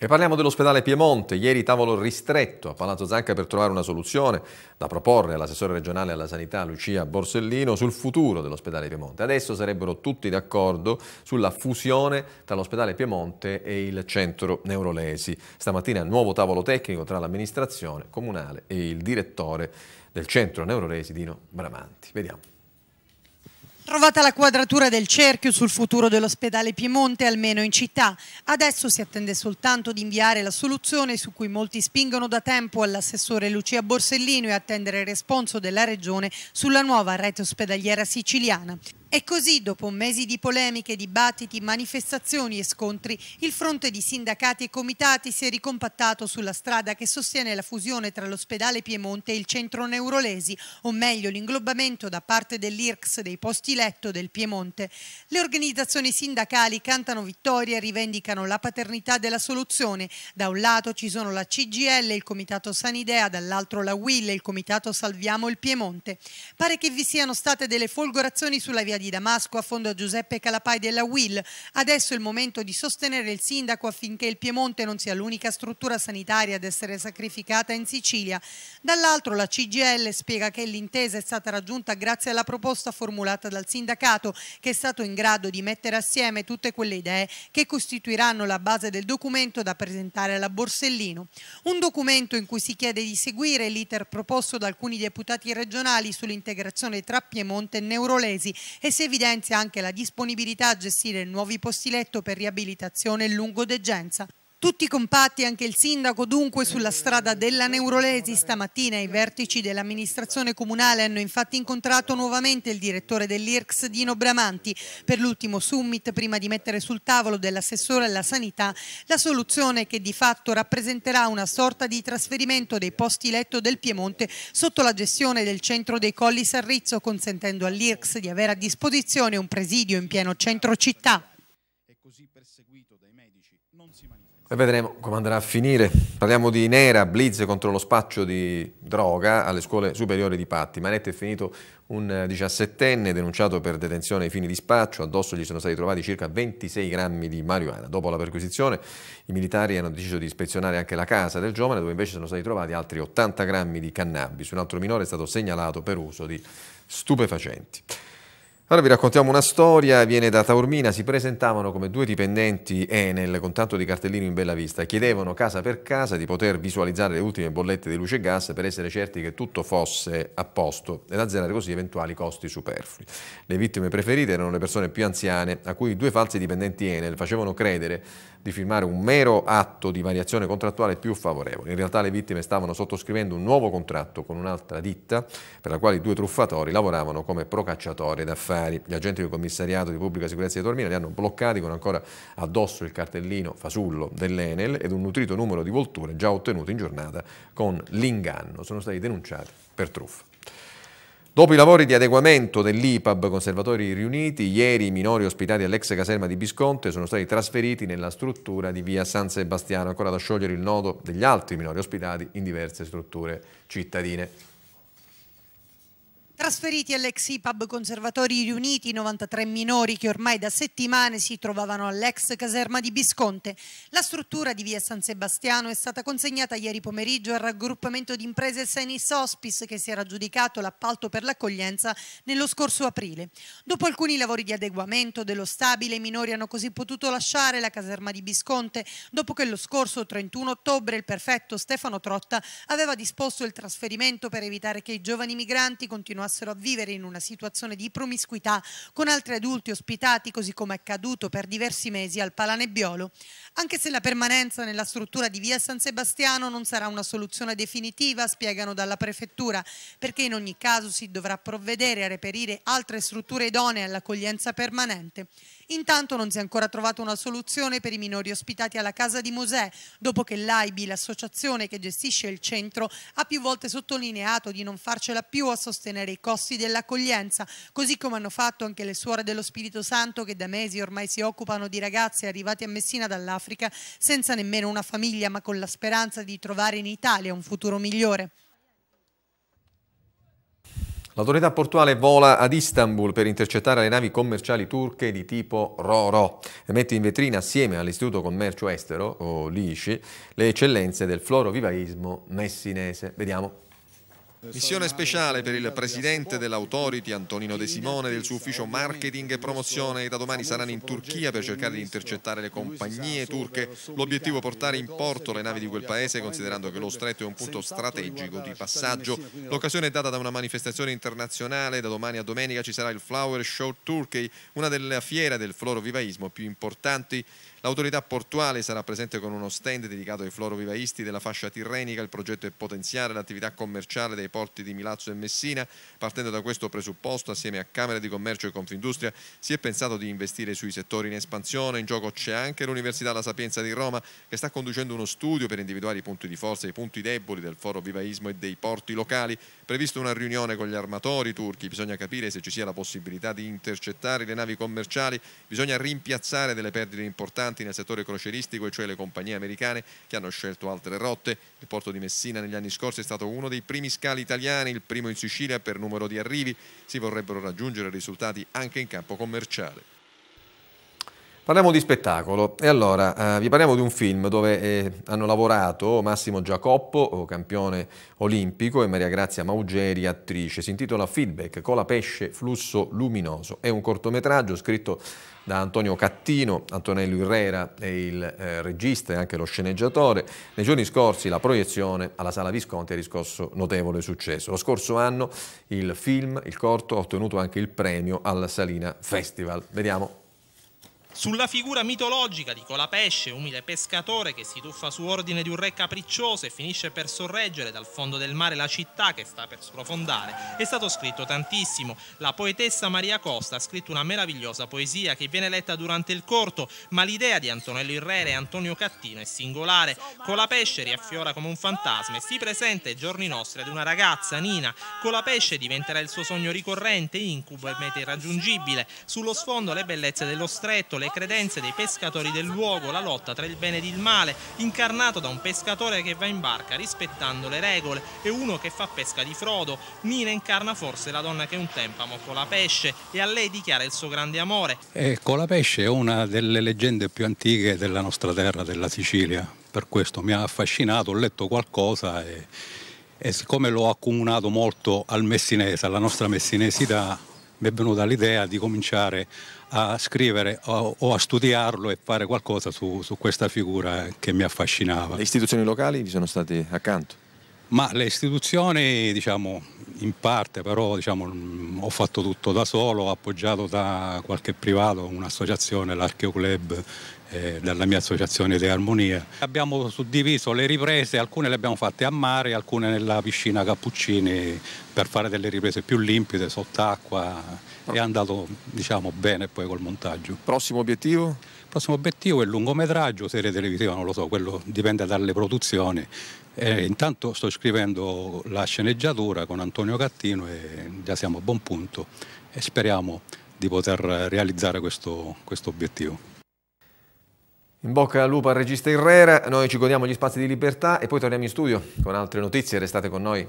E parliamo dell'ospedale Piemonte, ieri tavolo ristretto a Palazzo Zanca per trovare una soluzione da proporre all'assessore regionale alla sanità Lucia Borsellino sul futuro dell'ospedale Piemonte. Adesso sarebbero tutti d'accordo sulla fusione tra l'ospedale Piemonte e il centro Neurolesi. Stamattina nuovo tavolo tecnico tra l'amministrazione comunale e il direttore del centro Neurolesi Dino Bramanti. Vediamo. Trovata la quadratura del cerchio sul futuro dell'ospedale Piemonte, almeno in città. Adesso si attende soltanto di inviare la soluzione su cui molti spingono da tempo all'assessore Lucia Borsellino e attendere il responso della Regione sulla nuova rete ospedaliera siciliana. E così, dopo mesi di polemiche, dibattiti, manifestazioni e scontri, il fronte di sindacati e comitati si è ricompattato sulla strada che sostiene la fusione tra l'ospedale Piemonte e il centro Neurolesi, o meglio l'inglobamento da parte dell'IRCS dei posti letto del Piemonte. Le organizzazioni sindacali cantano vittoria e rivendicano la paternità della soluzione. Da un lato ci sono la CGL, il Comitato Sanidea, dall'altro la WIL e il Comitato Salviamo il Piemonte. Pare che vi siano state delle folgorazioni sulla via di Damasco a fondo Giuseppe Calapai della Will. Adesso è il momento di sostenere il sindaco affinché il Piemonte non sia l'unica struttura sanitaria ad essere sacrificata in Sicilia. Dall'altro la CGL spiega che l'intesa è stata raggiunta grazie alla proposta formulata dal sindacato che è stato in grado di mettere assieme tutte quelle idee che costituiranno la base del documento da presentare alla Borsellino. Un documento in cui si chiede di seguire l'iter proposto da alcuni deputati regionali sull'integrazione tra Piemonte e Neurolesi e e si evidenzia anche la disponibilità a gestire nuovi posti letto per riabilitazione e lungodegenza tutti compatti, anche il sindaco, dunque sulla strada della Neurolesi stamattina i vertici dell'amministrazione comunale hanno infatti incontrato nuovamente il direttore dell'IRCS Dino Bramanti per l'ultimo summit prima di mettere sul tavolo dell'assessore alla sanità la soluzione che di fatto rappresenterà una sorta di trasferimento dei posti letto del Piemonte sotto la gestione del centro dei Colli Sarrizzo consentendo all'IRCS di avere a disposizione un presidio in pieno centro città. E così perseguito dai medici non si manifesta. E vedremo come andrà a finire. Parliamo di Nera, blitz contro lo spaccio di droga alle scuole superiori di Patti. Manetto è finito un 17enne denunciato per detenzione ai fini di spaccio, addosso gli sono stati trovati circa 26 grammi di marijuana. Dopo la perquisizione i militari hanno deciso di ispezionare anche la casa del giovane dove invece sono stati trovati altri 80 grammi di cannabis. Un altro minore è stato segnalato per uso di stupefacenti. Allora vi raccontiamo una storia, viene da Taormina, si presentavano come due dipendenti Enel con tanto di cartellino in bella vista, chiedevano casa per casa di poter visualizzare le ultime bollette di luce e gas per essere certi che tutto fosse a posto ed azzerare così eventuali costi superflui. Le vittime preferite erano le persone più anziane a cui due falsi dipendenti Enel facevano credere di firmare un mero atto di variazione contrattuale più favorevole. In realtà le vittime stavano sottoscrivendo un nuovo contratto con un'altra ditta per la quale i due truffatori lavoravano come procacciatori d'affari militari, gli agenti del commissariato di pubblica sicurezza di Tormina li hanno bloccati con ancora addosso il cartellino fasullo dell'Enel ed un nutrito numero di volture già ottenuto in giornata con l'inganno. Sono stati denunciati per truffa. Dopo i lavori di adeguamento dell'IPAB Conservatori Riuniti, ieri i minori ospitati all'ex caserma di Bisconte sono stati trasferiti nella struttura di via San Sebastiano, ancora da sciogliere il nodo degli altri minori ospitati in diverse strutture cittadine. Trasferiti all'ex IPAB Conservatori riuniti, i 93 minori che ormai da settimane si trovavano all'ex caserma di Bisconte. La struttura di via San Sebastiano è stata consegnata ieri pomeriggio al raggruppamento di imprese Senis Hospice che si era aggiudicato l'appalto per l'accoglienza nello scorso aprile. Dopo alcuni lavori di adeguamento dello stabile, i minori hanno così potuto lasciare la caserma di Bisconte dopo che lo scorso 31 ottobre il perfetto Stefano Trotta aveva disposto il trasferimento per evitare che i giovani migranti continuassero continuassero a vivere in una situazione di promiscuità con altri adulti ospitati, così come è accaduto per diversi mesi al Palanebiolo anche se la permanenza nella struttura di via San Sebastiano non sarà una soluzione definitiva, spiegano dalla prefettura, perché in ogni caso si dovrà provvedere a reperire altre strutture idonee all'accoglienza permanente. Intanto non si è ancora trovata una soluzione per i minori ospitati alla casa di Mosè, dopo che l'AIBI, l'associazione che gestisce il centro, ha più volte sottolineato di non farcela più a sostenere i costi dell'accoglienza, così come hanno fatto anche le suore dello Spirito Santo che da mesi ormai si occupano di ragazzi arrivati a Messina dall'Africa Africa senza nemmeno una famiglia ma con la speranza di trovare in Italia un futuro migliore. L'autorità portuale vola ad Istanbul per intercettare le navi commerciali turche di tipo Roro e mette in vetrina assieme all'Istituto Commercio Estero, o LISCI, le eccellenze del florovivaismo messinese. Vediamo. Missione speciale per il presidente dell'Autority Antonino De Simone del suo ufficio marketing e promozione da domani saranno in Turchia per cercare di intercettare le compagnie turche. L'obiettivo è portare in porto le navi di quel paese considerando che lo stretto è un punto strategico di passaggio. L'occasione è data da una manifestazione internazionale, da domani a domenica ci sarà il Flower Show Turkey, una delle fiere del florovivaismo più importanti. L'autorità portuale sarà presente con uno stand dedicato ai florovivaisti della fascia tirrenica. Il progetto è potenziare l'attività commerciale dei porti di Milazzo e Messina. Partendo da questo presupposto, assieme a Camere di Commercio e Confindustria, si è pensato di investire sui settori in espansione. In gioco c'è anche l'Università La Sapienza di Roma, che sta conducendo uno studio per individuare i punti di forza e i punti deboli del vivaismo e dei porti locali. Prevista una riunione con gli armatori turchi, bisogna capire se ci sia la possibilità di intercettare le navi commerciali, bisogna rimpiazzare delle perdite importanti importanti nel settore croceristico e cioè le compagnie americane che hanno scelto altre rotte. Il porto di Messina negli anni scorsi è stato uno dei primi scali italiani, il primo in Sicilia per numero di arrivi. Si vorrebbero raggiungere risultati anche in campo commerciale. Parliamo di spettacolo e allora eh, vi parliamo di un film dove eh, hanno lavorato Massimo Giacoppo, campione olimpico, e Maria Grazia Maugeri, attrice. Si intitola Feedback, Cola Pesce, Flusso Luminoso. È un cortometraggio scritto da Antonio Cattino, Antonello Irrera è il eh, regista e anche lo sceneggiatore. Nei giorni scorsi la proiezione alla Sala Visconti ha riscosso notevole successo. Lo scorso anno il film, il corto, ha ottenuto anche il premio al Salina Festival. Vediamo sulla figura mitologica di Colapesce, umile pescatore che si tuffa su ordine di un re capriccioso e finisce per sorreggere dal fondo del mare la città che sta per sprofondare, è stato scritto tantissimo. La poetessa Maria Costa ha scritto una meravigliosa poesia che viene letta durante il corto, ma l'idea di Antonello Irrere e Antonio Cattino è singolare. Colapesce riaffiora come un fantasma e si presenta ai giorni nostri ad una ragazza, Nina. Colapesce diventerà il suo sogno ricorrente, incubo e meta irraggiungibile. Sullo sfondo le bellezze dello stretto, le le credenze dei pescatori del luogo, la lotta tra il bene ed il male, incarnato da un pescatore che va in barca rispettando le regole e uno che fa pesca di frodo. Nina incarna forse la donna che un tempo amò Colapesce e a lei dichiara il suo grande amore. E Colapesce è una delle leggende più antiche della nostra terra, della Sicilia. Per questo mi ha affascinato, ho letto qualcosa e, e siccome l'ho accomunato molto al messinese, alla nostra messinesità, mi è venuta l'idea di cominciare a scrivere o, o a studiarlo e fare qualcosa su, su questa figura che mi affascinava. Le istituzioni locali vi sono state accanto? Ma le istituzioni, diciamo, in parte però diciamo, mm, ho fatto tutto da solo, appoggiato da qualche privato, un'associazione, l'Archeoclub eh, dalla mia associazione De Armonia. Abbiamo suddiviso le riprese, alcune le abbiamo fatte a mare, alcune nella piscina Cappuccini per fare delle riprese più limpide, sott'acqua. È andato diciamo, bene poi col montaggio. Prossimo obiettivo? prossimo obiettivo è il lungometraggio, serie televisiva, non lo so, quello dipende dalle produzioni. E eh, intanto sto scrivendo la sceneggiatura con Antonio Cattino e già siamo a buon punto e speriamo di poter realizzare questo, questo obiettivo. In bocca al lupo al regista Herrera, noi ci godiamo gli spazi di libertà e poi torniamo in studio con altre notizie, restate con noi.